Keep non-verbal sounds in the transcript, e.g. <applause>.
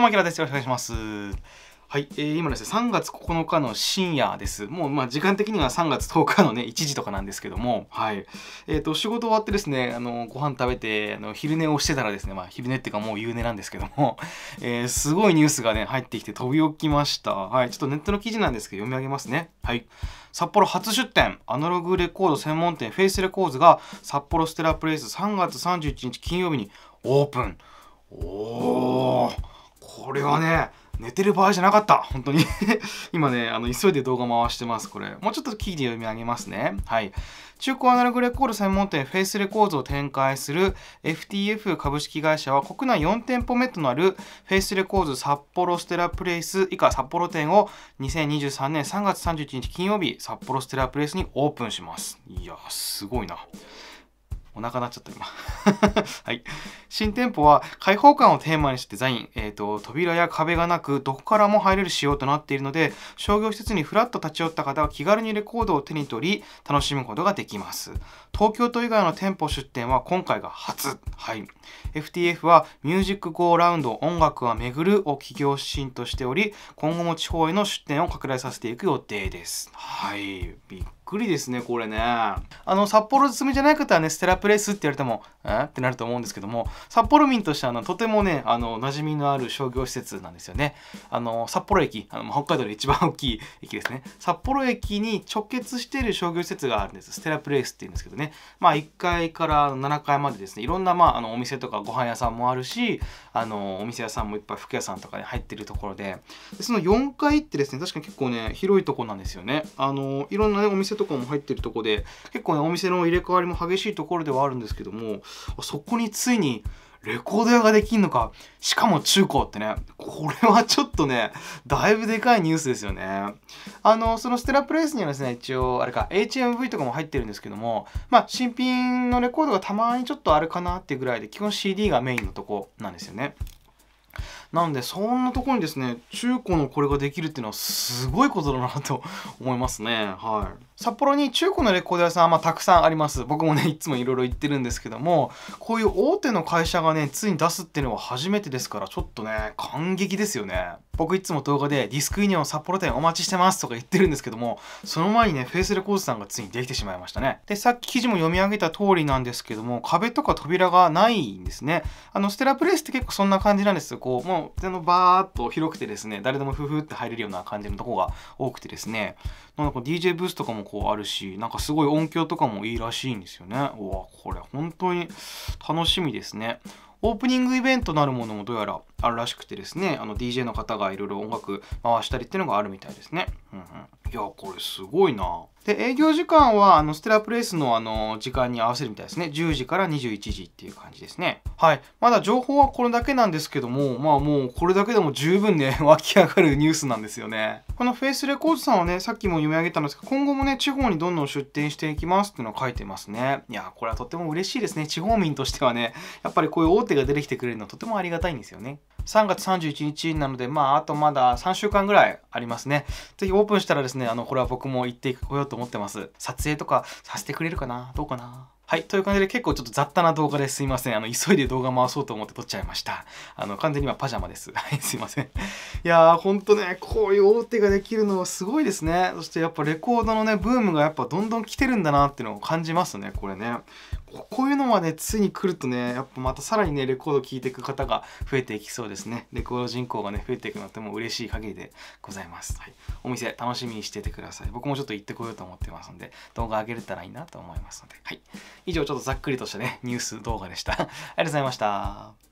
どうも、です。よろしくお願いします。はい、えー、今ですね、3月9日の深夜です。もう、まあ、時間的には3月10日のね、1時とかなんですけども、はい。えっ、ー、と、仕事終わってですね、あの、ご飯食べて、あの、昼寝をしてたらですね、まあ、昼寝っていうかもう夕寝なんですけども、<laughs> えー、すごいニュースがね、入ってきて飛び起きました。はい、ちょっとネットの記事なんですけど、読み上げますね。はい。札幌初出店アナログレコード専門店フェイスレコーズが札幌ステラプレイス3月31日金曜日にオープンおこれはね寝てる場合じゃなかった本当に <laughs> 今ねあの急いで動画回してますこれもうちょっとキーで読み上げますねはい中古アナログレコード専門店フェイスレコーズを展開する FTF 株式会社は国内4店舗目となるフェイスレコーズ札幌ステラプレイス以下札幌店を2023年3月31日金曜日札幌ステラプレイスにオープンしますいやすごいなお腹鳴っちゃった今 <laughs> はい、新店舗は開放感をテーマにしたデザイン、えーと、扉や壁がなくどこからも入れる仕様となっているので商業施設にふらっと立ち寄った方は気軽にレコードを手に取り楽しむことができます東京都以外の店舗出店は今回が初、はい、FTF はミュージック GO ラウンド音楽は巡るを企業指針としており今後も地方への出店を拡大させていく予定ですはいびっくりですねこれねあの札幌住みじゃない方はねステラプレイスって言われてもえってなると思うんですけども札幌民としてはあのとてもねあの馴染みのある商業施設なんですよねあの札幌駅あの北海道で一番大きい駅ですね札幌駅に直結している商業施設があるんですステラプレイスっていうんですけどねまあ1階から7階までですねいろんなまああのお店とかご飯屋さんもあるしあのお店屋さんもいっぱい服屋さんとかに入ってるところでその4階ってですね確かに結構ね広いとこなんですよねあのいろんなねお店とかも入ってるとこで結構ねお店の入れ替わりも激しいところではあるんですけどもそこについにレコード屋ができんのかしかも中古ってねこれはちょっとねだいぶでかいニュースですよねあのそのステラプレイスにはですね一応あれか HMV とかも入ってるんですけどもまあ新品のレコードがたまにちょっとあるかなってぐらいで基本 CD がメインのとこなんですよねなんでそんなところにですね中古のこれができるっていうのはすごいことだなと <laughs> 思いますねはい札幌に中古のレコード屋さんはまあたくさんあります僕もねいつもいろいろ行ってるんですけどもこういう大手の会社がねついに出すっていうのは初めてですからちょっとね感激ですよね僕いつも動画でディスクユニオン札幌店お待ちしてますとか言ってるんですけども、その前にね、フェイスレコードさんがついにできてしまいましたね。で、さっき記事も読み上げた通りなんですけども、壁とか扉がないんですね。あの、ステラプレイスって結構そんな感じなんですよ。こう、もう、全のバーっと広くてですね、誰でもふふって入れるような感じのとこが多くてですね、なんか DJ ブースとかもこうあるし、なんかすごい音響とかもいいらしいんですよね。うわ、これ本当に楽しみですね。オープニングイベントなるものもどうやらあるらしくてですねあの DJ の方がいろいろ音楽回したりっていうのがあるみたいですね、うんうん、いやこれすごいなで営業時間はあのステラプレイスのあの時間に合わせるみたいですね10時から21時っていう感じですねはいまだ情報はこれだけなんですけどもまあもうこれだけでも十分ね <laughs> 湧き上がるニュースなんですよねこのフェイスレコードさんはねさっきも読み上げたんですけど今後もね地方にどんどん出店していきますっていうのを書いてますねいやこれはとっても嬉しいですね地方民としてはねやっぱりこういう大手が出てきてくれるのはとてもありがたいんですよね3月31日なので、まあ、あとまだ3週間ぐらいありますね。ぜひオープンしたらですね、あの、これは僕も行ってこようと思ってます。撮影とかさせてくれるかなどうかなはい。という感じで結構ちょっと雑多な動画ですいません。あの、急いで動画回そうと思って撮っちゃいました。あの、完全に今パジャマです。<laughs> はい、すいません。いやー、ほんとね、こういう大手ができるのはすごいですね。そしてやっぱレコードのね、ブームがやっぱどんどん来てるんだなっていうのを感じますね、これね。こういうのはね、ついに来るとね、やっぱまたさらにね、レコード聴いていく方が増えていきそうですね。レコード人口がね、増えていくのってもう嬉しい限りでございます。はい。お店楽しみにしててください。僕もちょっと行ってこようと思ってますんで、動画上げれたらいいなと思いますので。はい。以上ちょっとざっくりとしたね、ニュース動画でした。ありがとうございました。